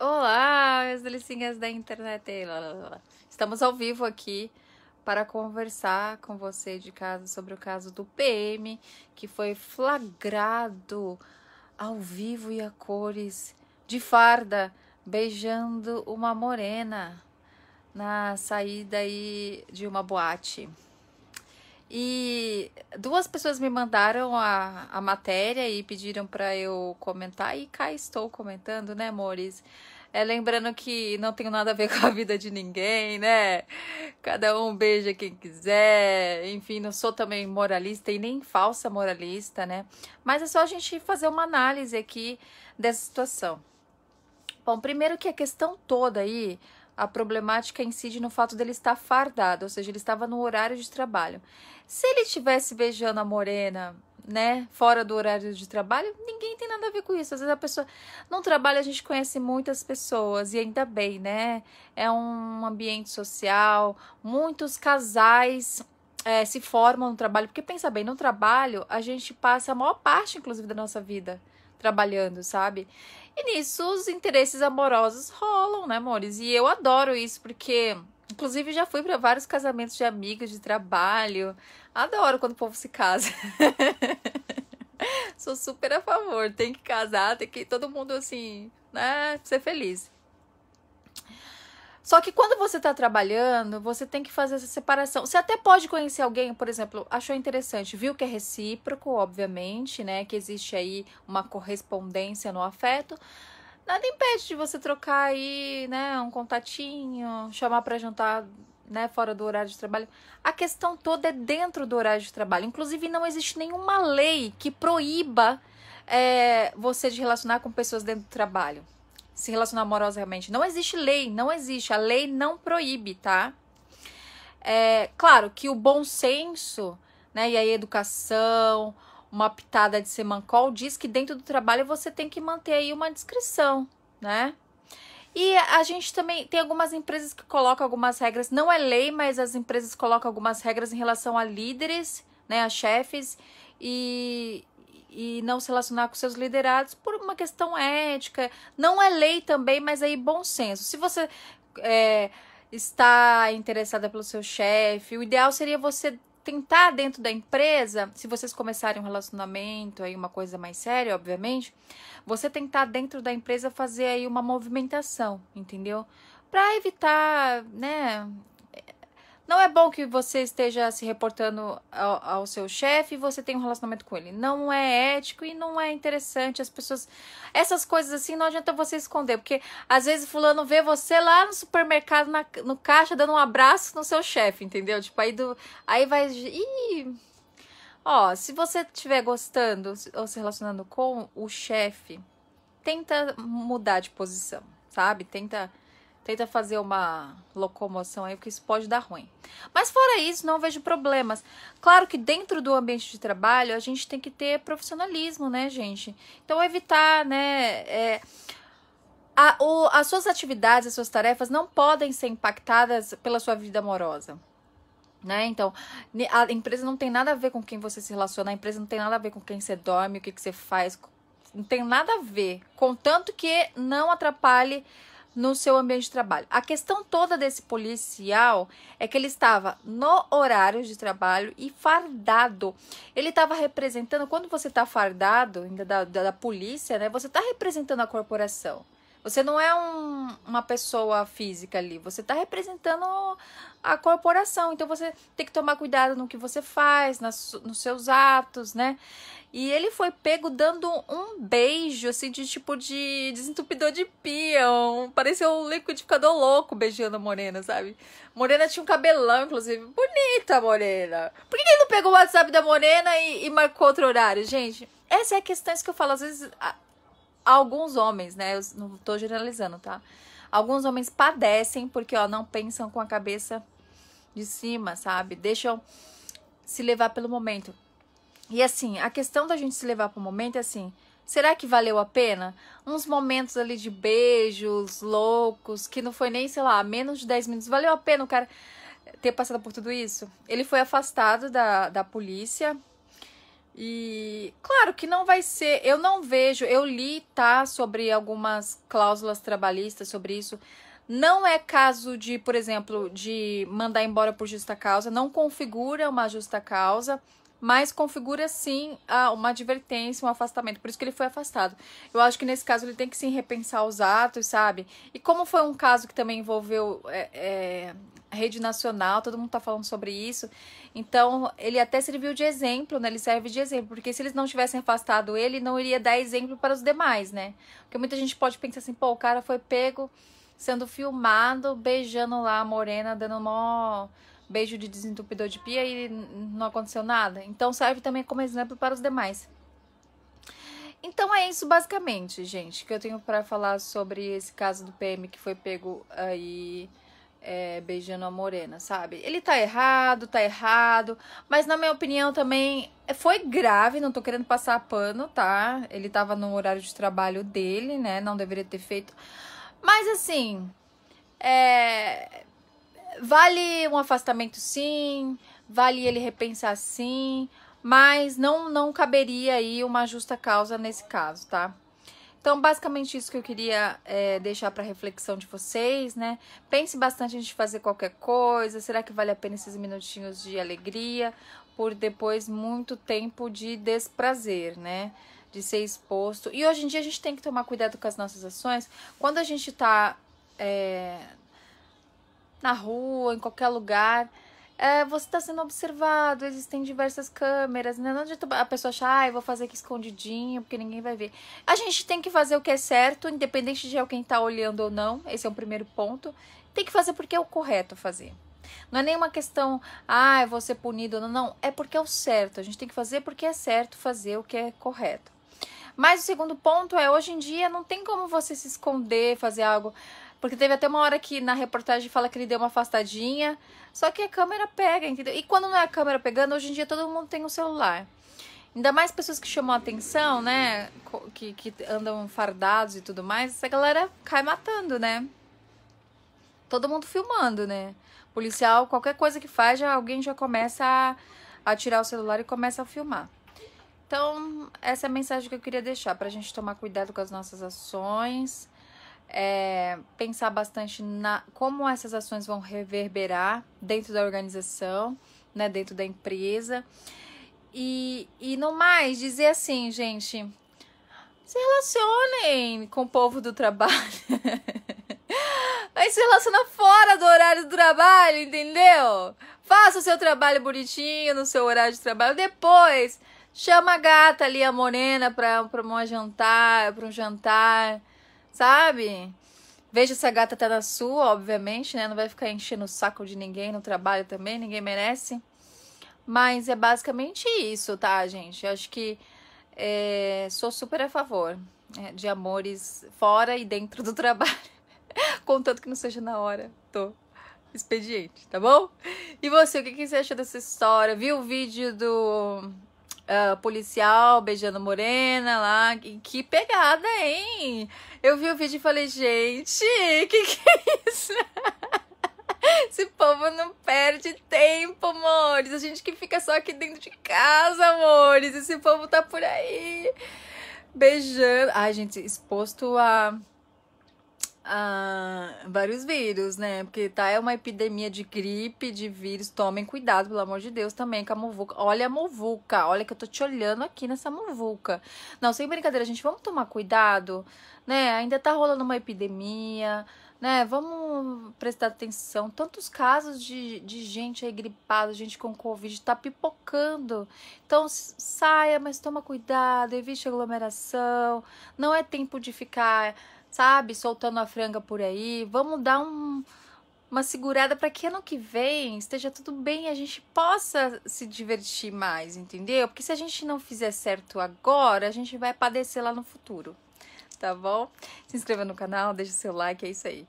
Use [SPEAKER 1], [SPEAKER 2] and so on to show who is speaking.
[SPEAKER 1] Olá, meus delicinhas da internet. Estamos ao vivo aqui para conversar com você de casa sobre o caso do PM que foi flagrado ao vivo e a cores de farda beijando uma morena na saída aí de uma boate. E duas pessoas me mandaram a, a matéria e pediram para eu comentar, e cá estou comentando, né, amores? É, lembrando que não tenho nada a ver com a vida de ninguém, né? Cada um beija quem quiser. Enfim, não sou também moralista e nem falsa moralista, né? Mas é só a gente fazer uma análise aqui dessa situação. Bom, primeiro que a questão toda aí a problemática incide no fato dele estar fardado, ou seja, ele estava no horário de trabalho. Se ele estivesse beijando a morena, né, fora do horário de trabalho, ninguém tem nada a ver com isso. Às vezes a pessoa. no trabalho a gente conhece muitas pessoas, e ainda bem, né? É um ambiente social, muitos casais é, se formam no trabalho. Porque pensa bem, no trabalho a gente passa a maior parte, inclusive, da nossa vida trabalhando, sabe? E nisso os interesses amorosos rolam, né, amores? E eu adoro isso, porque Inclusive, já fui para vários casamentos de amigos, de trabalho. Adoro quando o povo se casa. Sou super a favor. Tem que casar, tem que todo mundo assim, né? Ser feliz. Só que quando você está trabalhando, você tem que fazer essa separação. Você até pode conhecer alguém, por exemplo, achou interessante, viu que é recíproco, obviamente, né? Que existe aí uma correspondência no afeto. Nada impede de você trocar aí, né, um contatinho, chamar para jantar, né, fora do horário de trabalho. A questão toda é dentro do horário de trabalho. Inclusive, não existe nenhuma lei que proíba é, você de relacionar com pessoas dentro do trabalho se relacionar amorosamente. Não existe lei, não existe. A lei não proíbe, tá? É claro que o bom senso, né, e a educação, uma pitada de semancol diz que dentro do trabalho você tem que manter aí uma descrição, né? E a gente também tem algumas empresas que colocam algumas regras, não é lei, mas as empresas colocam algumas regras em relação a líderes, né, a chefes e e não se relacionar com seus liderados por uma questão ética. Não é lei também, mas é aí bom senso. Se você é, está interessada pelo seu chefe, o ideal seria você tentar dentro da empresa, se vocês começarem um relacionamento aí uma coisa mais séria, obviamente, você tentar dentro da empresa fazer aí uma movimentação, entendeu? Para evitar, né, não é bom que você esteja se reportando ao, ao seu chefe e você tenha um relacionamento com ele. Não é ético e não é interessante. As pessoas. Essas coisas assim não adianta você esconder. Porque às vezes fulano vê você lá no supermercado, na, no caixa, dando um abraço no seu chefe, entendeu? Tipo, aí do. Aí vai. Ih! Ó, se você estiver gostando ou se relacionando com o chefe, tenta mudar de posição, sabe? Tenta Tenta fazer uma locomoção aí, porque isso pode dar ruim. Mas fora isso, não vejo problemas. Claro que dentro do ambiente de trabalho, a gente tem que ter profissionalismo, né, gente? Então, evitar, né... É... A, o, as suas atividades, as suas tarefas não podem ser impactadas pela sua vida amorosa. Né? Então, a empresa não tem nada a ver com quem você se relaciona, a empresa não tem nada a ver com quem você dorme, o que, que você faz, não tem nada a ver. Contanto que não atrapalhe no seu ambiente de trabalho. A questão toda desse policial é que ele estava no horário de trabalho e fardado. Ele estava representando, quando você está fardado, ainda da, da, da polícia, né? Você está representando a corporação. Você não é um, uma pessoa física ali, você está representando a corporação. Então você tem que tomar cuidado no que você faz, nas, nos seus atos, né? E ele foi pego dando um beijo, assim, de tipo de desentupidor de pia. Um, parecia um liquidificador louco beijando a Morena, sabe? Morena tinha um cabelão, inclusive. Bonita, Morena. Por que ele não pegou o WhatsApp da Morena e, e marcou outro horário, gente? Essa é a questão que eu falo. Às vezes a, alguns homens, né? Eu não tô generalizando, tá? Alguns homens padecem porque, ó, não pensam com a cabeça de cima, sabe? Deixam se levar pelo momento. E assim, a questão da gente se levar pro momento é assim, será que valeu a pena? Uns momentos ali de beijos loucos, que não foi nem, sei lá, menos de 10 minutos. Valeu a pena o cara ter passado por tudo isso? Ele foi afastado da, da polícia, e claro que não vai ser, eu não vejo, eu li tá sobre algumas cláusulas trabalhistas sobre isso. Não é caso de, por exemplo, de mandar embora por justa causa, não configura uma justa causa, mas configura sim uma advertência, um afastamento. Por isso que ele foi afastado. Eu acho que nesse caso ele tem que sim repensar os atos, sabe? E como foi um caso que também envolveu é, é rede nacional, todo mundo está falando sobre isso. Então, ele até serviu de exemplo, né? Ele serve de exemplo, porque se eles não tivessem afastado ele, não iria dar exemplo para os demais, né? Porque muita gente pode pensar assim, pô, o cara foi pego sendo filmado, beijando lá a morena, dando mó beijo de desentupidor de pia e não aconteceu nada. Então, serve também como exemplo para os demais. Então é isso basicamente, gente, que eu tenho para falar sobre esse caso do PM que foi pego aí é, beijando a morena, sabe? Ele tá errado, tá errado, mas na minha opinião também é, foi grave, não tô querendo passar pano, tá? Ele tava no horário de trabalho dele, né? Não deveria ter feito. Mas assim, é... vale um afastamento sim, vale ele repensar sim, mas não não caberia aí uma justa causa nesse caso, tá? Então, basicamente isso que eu queria é, deixar para reflexão de vocês, né? Pense bastante em fazer qualquer coisa. Será que vale a pena esses minutinhos de alegria por depois muito tempo de desprazer, né? De ser exposto. E hoje em dia a gente tem que tomar cuidado com as nossas ações. Quando a gente tá é, na rua, em qualquer lugar, é, você está sendo observado, existem diversas câmeras, né? Não adianta a pessoa achar, ah, vou fazer aqui escondidinho, porque ninguém vai ver. A gente tem que fazer o que é certo, independente de alguém tá olhando ou não, esse é um primeiro ponto. Tem que fazer porque é o correto fazer. Não é nenhuma questão, ah, eu vou ser punido ou não, não. É porque é o certo. A gente tem que fazer porque é certo fazer o que é correto. Mas o segundo ponto é, hoje em dia não tem como você se esconder, fazer algo. Porque teve até uma hora que na reportagem fala que ele deu uma afastadinha. Só que a câmera pega, entendeu? E quando não é a câmera pegando, hoje em dia todo mundo tem um celular. Ainda mais pessoas que chamam a atenção, né? Que, que andam fardados e tudo mais. Essa galera cai matando, né? Todo mundo filmando, né? Policial, qualquer coisa que faz, já, alguém já começa a, a tirar o celular e começa a filmar. Então, essa é a mensagem que eu queria deixar, pra gente tomar cuidado com as nossas ações é, pensar bastante na como essas ações vão reverberar dentro da organização, né, dentro da empresa. E, e não mais dizer assim, gente, se relacionem com o povo do trabalho. Mas se relaciona fora do horário do trabalho, entendeu? Faça o seu trabalho bonitinho no seu horário de trabalho. Depois, chama a gata ali, a morena, para um jantar, para um jantar sabe? Veja se a gata tá na sua, obviamente, né? Não vai ficar enchendo o saco de ninguém no trabalho também, ninguém merece. Mas é basicamente isso, tá, gente? Eu acho que é, sou super a favor é, de amores fora e dentro do trabalho. Contanto que não seja na hora do expediente, tá bom? E você, o que, que você achou dessa história? Viu o vídeo do uh, policial beijando morena lá. Que, que pegada, hein? Eu vi o vídeo e falei, gente, que que é isso? Esse povo não perde tempo, amores. A gente que fica só aqui dentro de casa, amores. Esse povo tá por aí beijando. Ai, gente, exposto a ah, vários vírus, né? Porque tá é uma epidemia de gripe, de vírus. Tomem cuidado, pelo amor de Deus, também com a muvuca. Olha a muvuca, olha que eu tô te olhando aqui nessa muvuca. Não, sem brincadeira, gente, vamos tomar cuidado, né? Ainda tá rolando uma epidemia, né? Vamos prestar atenção. Tantos casos de, de gente aí gripada, gente com Covid, tá pipocando. Então saia, mas toma cuidado, evite aglomeração. Não é tempo de ficar sabe, soltando a franga por aí. Vamos dar um, uma segurada para que ano que vem esteja tudo bem e a gente possa se divertir mais, entendeu? Porque se a gente não fizer certo agora, a gente vai padecer lá no futuro, tá bom? Se inscreva no canal, deixa seu like, é isso aí.